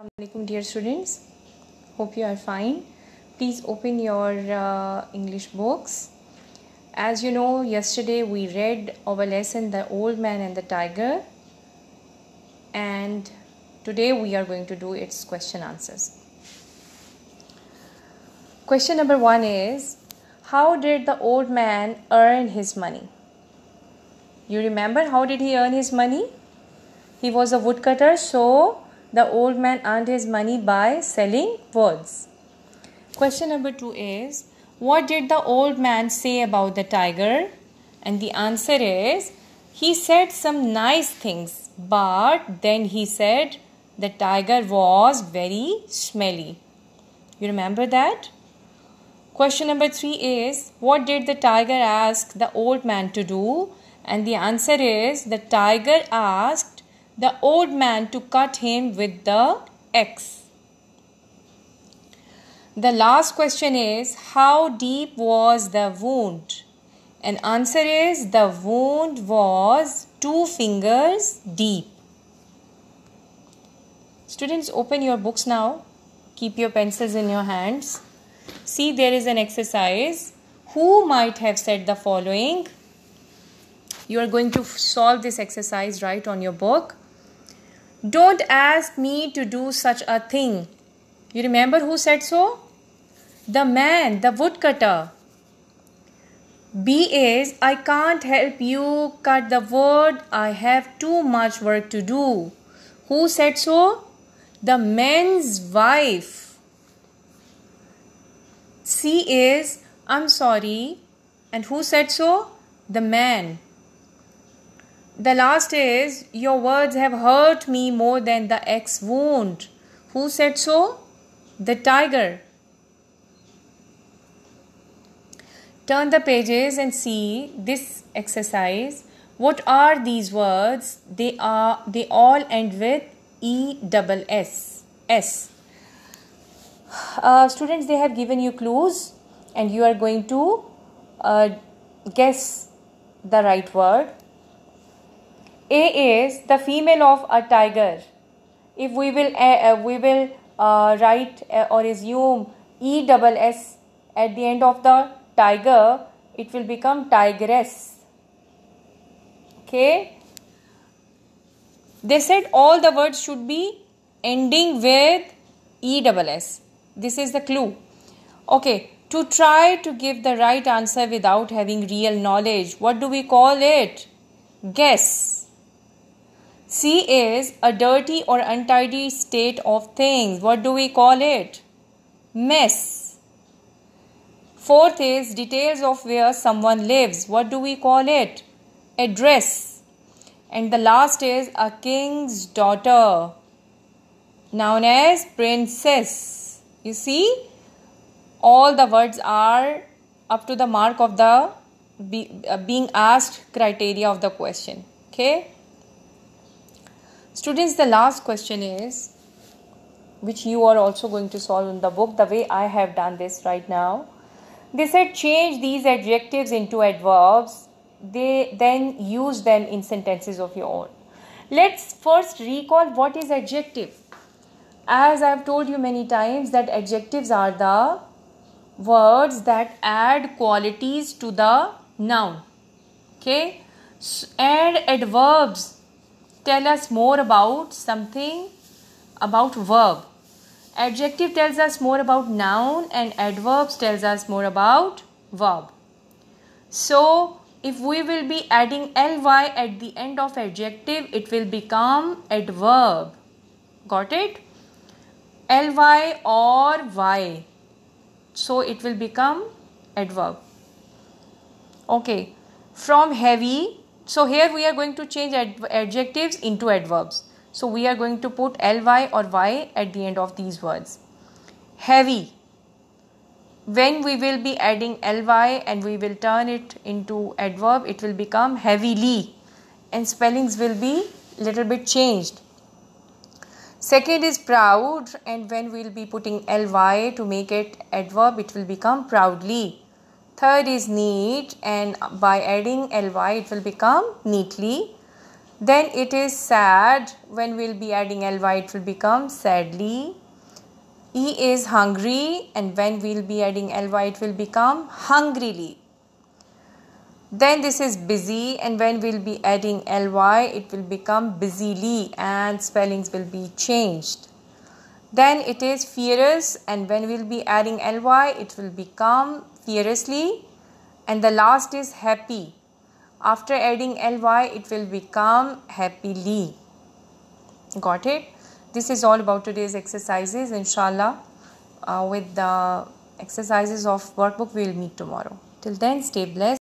Assalamualaikum dear students hope you are fine please open your uh, english books as you know yesterday we read our lesson the old man and the tiger and today we are going to do its question answers question number 1 is how did the old man earn his money you remember how did he earn his money he was a woodcutter so the old man earned his money by selling words. Question number two is What did the old man say about the tiger? And the answer is He said some nice things, but then he said the tiger was very smelly. You remember that? Question number three is What did the tiger ask the old man to do? And the answer is The tiger asked the old man to cut him with the axe. The last question is How deep was the wound? And answer is The wound was two fingers deep. Students, open your books now. Keep your pencils in your hands. See, there is an exercise. Who might have said the following? You are going to solve this exercise right on your book. Don't ask me to do such a thing. You remember who said so? The man, the woodcutter. B is I can't help you cut the wood. I have too much work to do. Who said so? The man's wife. C is I'm sorry. And who said so? The man the last is your words have hurt me more than the ex wound who said so the tiger turn the pages and see this exercise what are these words they are they all end with e double s s uh, students they have given you clues and you are going to uh, guess the right word a is the female of a tiger. If we will uh, uh, we will uh, write uh, or assume E double S at the end of the tiger, it will become tigress. Okay. They said all the words should be ending with E double S. This is the clue. Okay, to try to give the right answer without having real knowledge. What do we call it? Guess. C is a dirty or untidy state of things. What do we call it? Mess. Fourth is details of where someone lives. What do we call it? Address. And the last is a king's daughter, known as princess. You see, all the words are up to the mark of the be, uh, being asked criteria of the question. Okay. Students, the last question is which you are also going to solve in the book the way I have done this right now. They said change these adjectives into adverbs, they then use them in sentences of your own. Let's first recall what is adjective. As I have told you many times that adjectives are the words that add qualities to the noun. Okay? And adverbs tell us more about something about verb. Adjective tells us more about noun and adverbs tells us more about verb. So if we will be adding ly at the end of adjective, it will become adverb. Got it? ly or y. So it will become adverb. Okay. From heavy so here we are going to change ad adjectives into adverbs. So we are going to put ly or y at the end of these words. Heavy. When we will be adding ly and we will turn it into adverb, it will become heavily and spellings will be little bit changed. Second is proud and when we will be putting ly to make it adverb, it will become proudly. Third is neat and by adding ly it will become neatly. Then it is sad when we'll be adding ly it will become sadly. E is hungry and when we'll be adding ly it will become hungrily. Then this is busy and when we'll be adding ly it will become busily and spellings will be changed. Then it is fierce and when we'll be adding ly it will become fiercely. And the last is happy. After adding ly, it will become happily. Got it? This is all about today's exercises. Inshallah, uh, with the exercises of workbook, we will meet tomorrow. Till then, stay blessed.